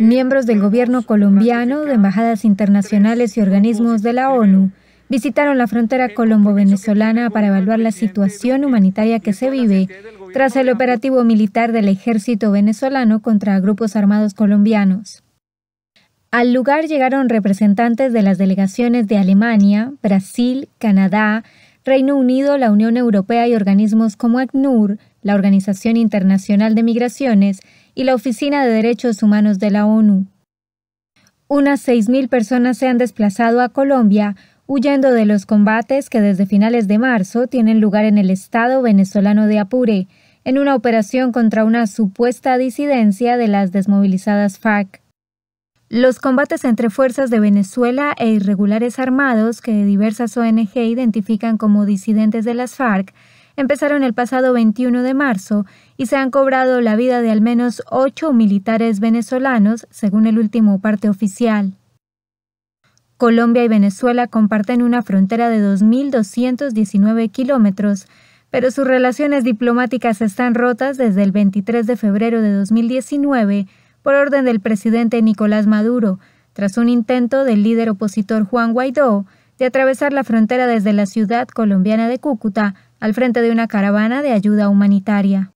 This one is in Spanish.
Miembros del gobierno colombiano, de embajadas internacionales y organismos de la ONU visitaron la frontera colombo-venezolana para evaluar la situación humanitaria que se vive tras el operativo militar del ejército venezolano contra grupos armados colombianos. Al lugar llegaron representantes de las delegaciones de Alemania, Brasil, Canadá, Reino Unido, la Unión Europea y organismos como ACNUR, la Organización Internacional de Migraciones, y la Oficina de Derechos Humanos de la ONU. Unas 6.000 personas se han desplazado a Colombia huyendo de los combates que desde finales de marzo tienen lugar en el estado venezolano de Apure, en una operación contra una supuesta disidencia de las desmovilizadas FARC. Los combates entre fuerzas de Venezuela e irregulares armados que diversas ONG identifican como disidentes de las FARC empezaron el pasado 21 de marzo y se han cobrado la vida de al menos ocho militares venezolanos, según el último parte oficial. Colombia y Venezuela comparten una frontera de 2.219 kilómetros, pero sus relaciones diplomáticas están rotas desde el 23 de febrero de 2019 por orden del presidente Nicolás Maduro, tras un intento del líder opositor Juan Guaidó de atravesar la frontera desde la ciudad colombiana de Cúcuta al frente de una caravana de ayuda humanitaria.